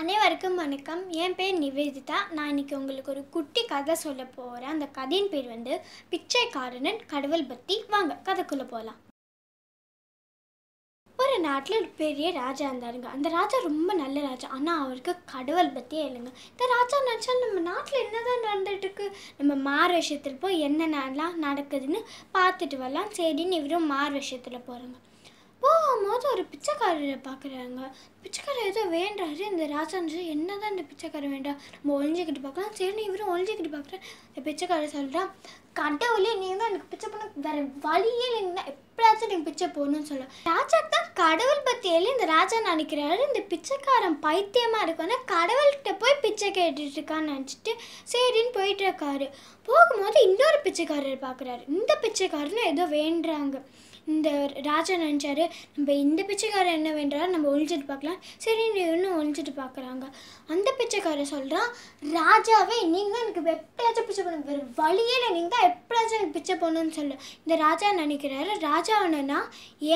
அனைவருக்கும் வணக்கம் என் பேர் நிவேதிதா நான் இன்றைக்கி உங்களுக்கு ஒரு குட்டி கதை சொல்ல போகிறேன் அந்த கதையின் பேர் வந்து பிச்சைக்காரனன் கடவுள் பத்தி வாங்க கதைக்குள்ளே போகலாம் ஒரு நாட்டில் ஒரு பெரிய ராஜா இருந்தாருங்க அந்த ராஜா ரொம்ப நல்ல ராஜா ஆனால் அவருக்கு கடவுள் பற்றியே இல்லைங்க இந்த ராஜா நினச்சா நம்ம நாட்டில் என்னதான் நடந்துகிட்ருக்கு நம்ம மார் விஷயத்தில் போய் என்னென்னலாம் நடக்குதுன்னு பார்த்துட்டு வரலாம் சரின்னு இவரும் மார் விஷயத்தில் போகிறாங்க போகும்போது ஒரு பிச்சைக்காரரை பார்க்குறாங்க பிச்சைக்காரர் ஏதோ வேண்டாரு இந்த ராஜாஞ்சு என்ன தான் இந்த பிச்சைக்காரர் வேண்டாம் நம்ம ஒழிஞ்சிக்கிட்டு பார்க்கலாம் சரி இவரும் ஒழிஞ்சிக்கிட்டு பார்க்குறேன் இந்த பிச்சைக்காரர் சொல்கிறான் கடவுளே நீ தான் எனக்கு பிச்சை பண்ண வேறு வழியே இல்லைன்னா எப்படியாச்சும் எனக்கு பிச்சை போகணும்னு சொல்ல ராஜா தான் கடவுள் பற்றியில இந்த ராஜா நினைக்கிறாரு இந்த பிச்சைக்காரன் பைத்தியமாக இருக்கும்னா கடவுள்கிட்ட போய் பிச்சை கேட்டுட்டு இருக்கான்னு நினச்சிட்டு சரின்னு போயிட்டு இருக்காரு போகும்போது இன்னொரு பிச்சைக்காரர் பார்க்குறாரு இந்த பிச்சைக்காரன்னு ஏதோ வேண்டுறாங்க இந்த ராஜா நினச்சாரு நம்ம இந்த பிச்சைக்காரன் என்ன வேண்டாம் நம்ம ஒழிச்சிட்டு பார்க்கலாம் சரி இன்னும் ஒழிச்சிட்டு பார்க்குறாங்க அந்த பிச்சைக்காரன் சொல்கிறான் ராஜாவே நீங்கள் எனக்கு எப்படியாச்சும் பிச்சை போடணும் வேறு வழியில் நீங்கள் எப்படியாச்சும் எனக்கு பிச்சை போடணும்னு சொல்லு இந்த ராஜா நினைக்கிறாரு ராஜா ஒன்றுனா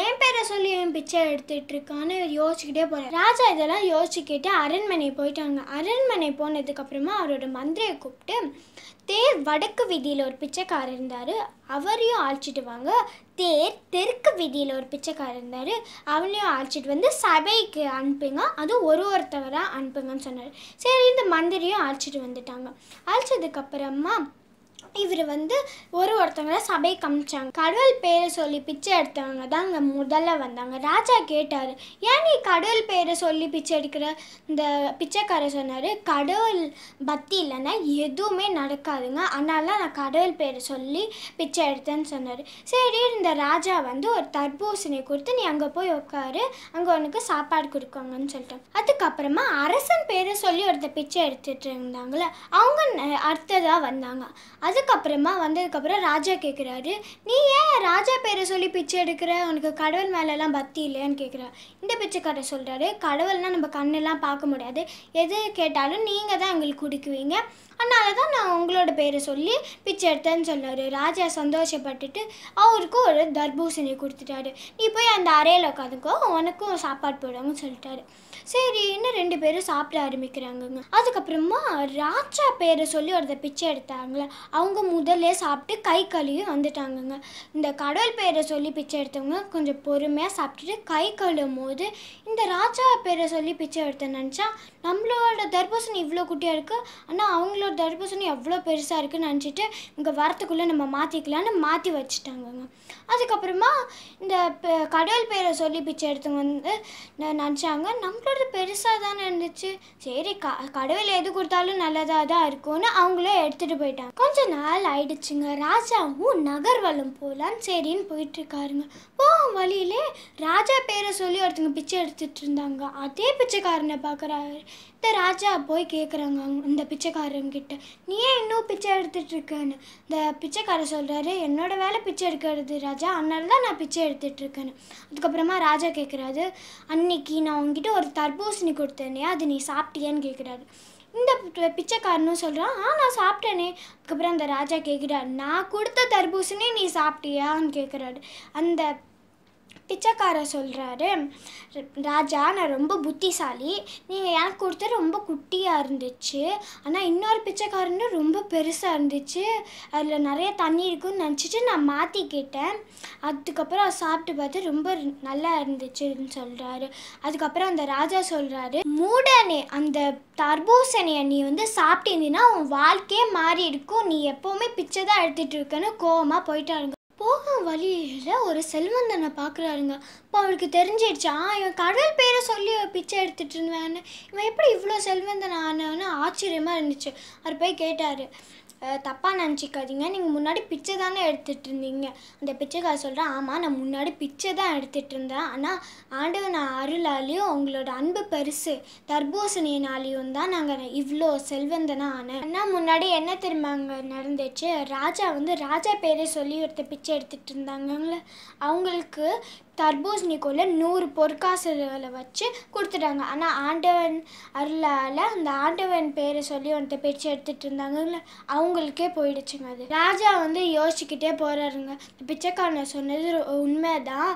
என் பேரை சொல்லி என் பிச்சை எடுத்துகிட்டு இருக்கான்னு யோசிச்சுக்கிட்டே போகிறார் ராஜா இதெல்லாம் யோசிச்சுக்கிட்டு அரண்மனை போயிட்டாங்க அரண்மனை போனதுக்கப்புறமா அவரோட மந்திரியை கூப்பிட்டு தேர் வடக்கு வீதியில் ஒரு பிச்சைக்காரர் இருந்தார் அவரையும் அழைச்சிட்டு வாங்க தேர் தெற்கு வீதியில் ஒரு பிச்சைக்காரர் இருந்தார் அவனையும் அழைச்சிட்டு வந்து சபைக்கு அனுப்புங்க அதுவும் ஒரு ஒருத்தவராக அனுப்புங்கன்னு சொன்னார் சரி இந்த மந்திரியும் அழைச்சிட்டு வந்துட்டாங்க அழைச்சதுக்கப்புறமா இவர் வந்து ஒரு ஒருத்தவங்களை சபை கமிச்சாங்க கடவுள் பேரை சொல்லி பிச்சை எடுத்தவங்க தான் அங்கே முதல்ல வந்தாங்க ராஜா கேட்டார் ஏன் நீ கடவுள் பேரை சொல்லி பிச்சை எடுக்கிற இந்த பிச்சைக்காரர் சொன்னார் கடவுள் பக்தி இல்லைன்னா எதுவுமே நடக்காதுங்க அதனால நான் கடவுள் பேரை சொல்லி பிச்சை எடுத்தேன்னு சொன்னார் சரி இந்த ராஜா வந்து ஒரு தர்பூசணி கொடுத்து நீ அங்கே போய் உட்காரு அங்கே உனக்கு சாப்பாடு கொடுக்காங்கன்னு சொல்லிட்டாங்க அதுக்கப்புறமா அரசன் பேரை சொல்லி ஒருத்தர் பிச்சை எடுத்துகிட்டு இருந்தாங்களே அவங்க அடுத்ததாக வந்தாங்க அதுக்கப்புறமா வந்ததுக்கப்புறம் ராஜா கேட்குறாரு நீ ஏன் ராஜா பேரை சொல்லி பிச்சை எடுக்கிற உனக்கு கடவுள் மேலெல்லாம் பக்தி இல்லைன்னு கேட்குறா இந்த பிச்சைக்காரர் சொல்கிறாரு கடவுள்னால் நம்ம கண்ணெல்லாம் பார்க்க முடியாது எது கேட்டாலும் நீங்கள் தான் எங்களுக்கு கொடுக்குவீங்க அதனால தான் நான் உங்களோட பேரை சொல்லி பிச்சை எடுத்தேன்னு சொன்னார் ராஜா சந்தோஷப்பட்டுட்டு அவருக்கும் ஒரு தர்பூசணி கொடுத்துட்டாரு நீ போய் அந்த அறையில் உட்காந்துக்கோ உனக்கும் சாப்பாடு போடுவாங்கன்னு சொல்லிட்டாரு சரி இன்னும் ரெண்டு பேரும் சாப்பிட ஆரம்பிக்கிறாங்கங்க அதுக்கப்புறமா ராஜா பேரை சொல்லி ஒருத்தர் பிச்சை எடுத்தாங்களே அவங்க முதல்ல சாப்பிட்டு கை கழுவி வந்துட்டாங்கங்க இந்த கடவுள் பேரை சொல்லி பிச்சை எடுத்தவங்க கொஞ்சம் பொறுமையாக சாப்பிட்டுட்டு கை கழுவும் போது இந்த ராஜா பேரை சொல்லி பிச்சை எடுத்த நினச்சா நம்மளோட தர்பூசணி இவ்வளோ குட்டியாக இருக்குது ஆனால் அவங்களோட ஒரு தடுப்பூசணி எவ்வளோ பெருசாக இருக்குதுன்னு நினச்சிட்டு இங்கே வரத்துக்குள்ளே நம்ம மாற்றிக்கலான்னு மாற்றி வச்சுட்டாங்கங்க அதுக்கப்புறமா இந்த கடவுள் பேரை சொல்லி பிச்சை எடுத்தவங்க வந்து நினச்சாங்க நம்மளோட பெருசாக தானே இருந்துச்சு சரி க கடவுள் எது கொடுத்தாலும் நல்லதாக தான் இருக்கும்னு அவங்களே எடுத்துகிட்டு போயிட்டாங்க கொஞ்ச நாள் ஆயிடுச்சுங்க ராஜாவும் நகர்வலம் போகலான்னு சரின்னு போயிட்டுருக்காருங்க போகும் வழியிலே ராஜா பேரை சொல்லி ஒருத்தங்க பிச்சை எடுத்துகிட்டு இருந்தாங்க அதே பிச்சைக்காரனை பார்க்குறாரு இந்த ராஜா போய் கேட்குறாங்க இந்த பிச்சைக்காரங்க கிட்ட நீ ஏன் இன்னும் பிச்சை எடுத்துட்டு இருக்கேன்னு இந்த பிச்சைக்காரர் சொல்கிறாரு என்னோட வேலை பிச்சை எடுக்கிறது ராஜா அதனால தான் நான் பிச்சை எடுத்துட்டு இருக்கேன்னு அதுக்கப்புறமா ராஜா கேட்குறாரு அன்னைக்கு நான் உங்ககிட்ட ஒரு தர்பூசணி கொடுத்தேனே அது நீ சாப்பிட்டியான்னு கேட்குறாரு இந்த பிச்சைக்காரனும் சொல்கிறான் ஆ நான் சாப்பிட்டேனே அதுக்கப்புறம் அந்த ராஜா கேட்குறாரு நான் கொடுத்த தர்பூசணி நீ சாப்பிட்டியான்னு கேட்குறாரு அந்த பிச்சைக்காரர் சொல்கிறாரு ராஜா நான் ரொம்ப புத்திசாலி நீங்கள் எனக்கு கொடுத்த ரொம்ப குட்டியாக இருந்துச்சு ஆனால் இன்னொரு பிச்சைக்காரன்னு ரொம்ப பெருசாக இருந்துச்சு அதில் நிறைய தண்ணி இருக்குன்னு நினச்சிட்டு நான் மாற்றிக்கிட்டேன் அதுக்கப்புறம் அதை சாப்பிட்டு பார்த்து ரொம்ப நல்லா இருந்துச்சுன்னு சொல்கிறாரு அதுக்கப்புறம் அந்த ராஜா சொல்கிறாரு மூடனே அந்த தர்பூசணியை நீ வந்து சாப்பிட்டீங்கன்னா உன் வாழ்க்கையே மாறி இருக்கும் நீ எப்போவுமே பிச்சை தான் எடுத்துகிட்டு இருக்கேன்னு கோவமாக போயிட்டாருங்க போகும் வழியில் ஒரு செல்வந்தனை பார்க்குறாருங்க இப்போ அவருக்கு தெரிஞ்சிடுச்சா ஆ இவன் கடவுள் பேரை சொல்லி பிச்சை எடுத்துகிட்டு இருந்தான்னு இவன் எப்படி இவ்வளோ செல்வந்தன் ஆனான்னு ஆச்சரியமாக இருந்துச்சு அவர் போய் கேட்டார் தப்பாக நினச்சிக்காதீங்க நீங்கள் முன்னாடி பிச்சை தானே எடுத்துகிட்டு இருந்தீங்க அந்த பிச்சைக்கார சொல்கிறேன் ஆமாம் நான் முன்னாடி பிச்சை தான் எடுத்துகிட்டு இருந்தேன் ஆனால் ஆண்டவன் அருளாலேயும் அருளாலையும் உங்களோட அன்பு பெருசு தர்பூசணியினாலையும் தான் நாங்கள் இவ்வளோ செல்வந்தனாக ஆனேன் ஆனால் முன்னாடி என்ன அங்கே நடந்துச்சு ராஜா வந்து ராஜா பேரை சொல்லி ஒருத்த பிச்சை எடுத்துகிட்டு இருந்தாங்கங்களே அவங்களுக்கு தர்பூசணிக்குள்ளே நூறு பொற்காசுகளை வச்சு கொடுத்துட்டாங்க ஆனால் ஆண்டவன் அருளால் அந்த ஆண்டவன் பேரை சொல்லி வந்துட்டு பிரித்து எடுத்துகிட்டு இருந்தாங்கல்ல அவங்களுக்கே போயிடுச்சுங்க அது ராஜா வந்து யோசிச்சுக்கிட்டே போகிறாருங்க பிச்சைக்காரன் சொன்னது உண்மைதான்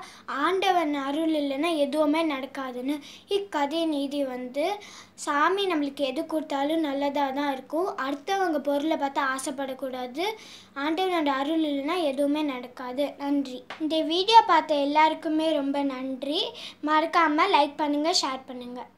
ஆண்டவன் அருள் இல்லைன்னா எதுவுமே நடக்காதுன்னு இக்கதை நீதி வந்து சாமி நம்மளுக்கு எது கொடுத்தாலும் நல்லதாக தான் இருக்கும் அடுத்தவங்க பொருளை பார்த்து ஆசைப்படக்கூடாது ஆண்டவனோட அருள் இல்லைன்னா எதுவுமே நடக்காது நன்றி இந்த வீடியோ பார்த்த எல்லாருக்கும் எல்லாருக்குமே ரொம்ப நன்றி மறக்காமல் லைக் பண்ணுங்கள் ஷேர் பண்ணுங்கள்